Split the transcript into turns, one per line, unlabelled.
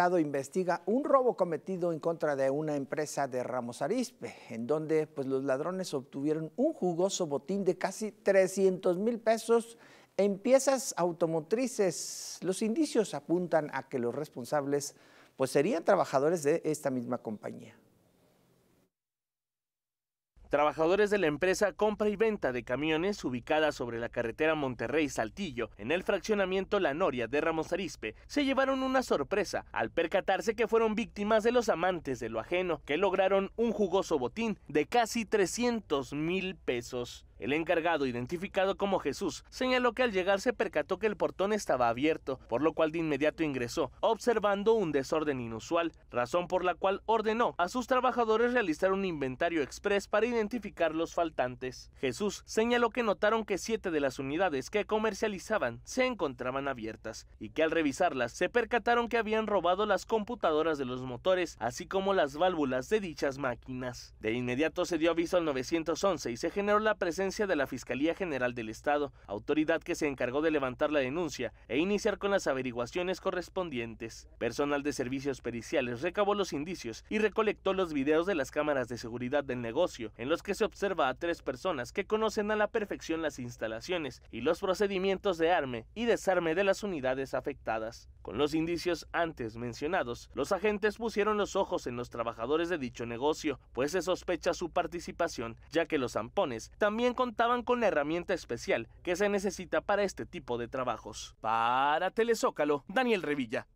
Estado investiga un robo cometido en contra de una empresa de Ramos Arizpe, en donde pues, los ladrones obtuvieron un jugoso botín de casi 300 mil pesos en piezas automotrices. Los indicios apuntan a que los responsables pues, serían trabajadores de esta misma compañía.
Trabajadores de la empresa compra y venta de camiones ubicada sobre la carretera Monterrey-Saltillo, en el fraccionamiento La Noria de Ramos Arizpe, se llevaron una sorpresa al percatarse que fueron víctimas de los amantes de lo ajeno, que lograron un jugoso botín de casi 300 mil pesos. El encargado, identificado como Jesús, señaló que al llegar se percató que el portón estaba abierto, por lo cual de inmediato ingresó, observando un desorden inusual, razón por la cual ordenó a sus trabajadores realizar un inventario express para identificar los faltantes. Jesús señaló que notaron que siete de las unidades que comercializaban se encontraban abiertas y que al revisarlas se percataron que habían robado las computadoras de los motores, así como las válvulas de dichas máquinas. De inmediato se dio aviso al 911 y se generó la presencia de la Fiscalía General del Estado, autoridad que se encargó de levantar la denuncia e iniciar con las averiguaciones correspondientes. Personal de servicios periciales recabó los indicios y recolectó los videos de las cámaras de seguridad del negocio, en los que se observa a tres personas que conocen a la perfección las instalaciones y los procedimientos de arme y desarme de las unidades afectadas. Con los indicios antes mencionados, los agentes pusieron los ojos en los trabajadores de dicho negocio, pues se sospecha su participación, ya que los zampones también contaban con la herramienta especial que se necesita para este tipo de trabajos. Para Telezócalo, Daniel Revilla.